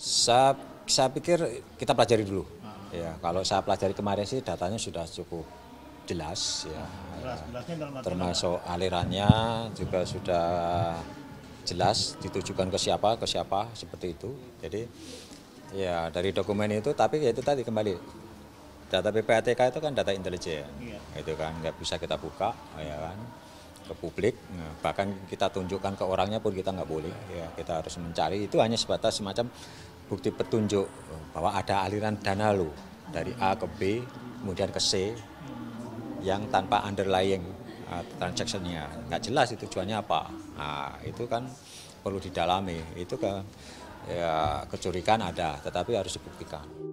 Saya saya pikir kita pelajari dulu. Ya, kalau saya pelajari kemarin sih datanya sudah cukup jelas ya. termasuk alirannya juga sudah jelas ditujukan ke siapa, ke siapa seperti itu. Jadi ya dari dokumen itu tapi ya itu tadi kembali data PPATK itu kan data intelijen. Iya. Itu kan nggak bisa kita buka ya kan ke publik nah, bahkan kita tunjukkan ke orangnya pun kita nggak boleh ya kita harus mencari itu hanya sebatas semacam bukti petunjuk bahwa ada aliran dana lo dari A ke B kemudian ke C yang tanpa underlying uh, transactionnya nggak jelas itu tujuannya apa nah, itu kan perlu didalami itu ke ya, kecurigaan ada tetapi harus dibuktikan.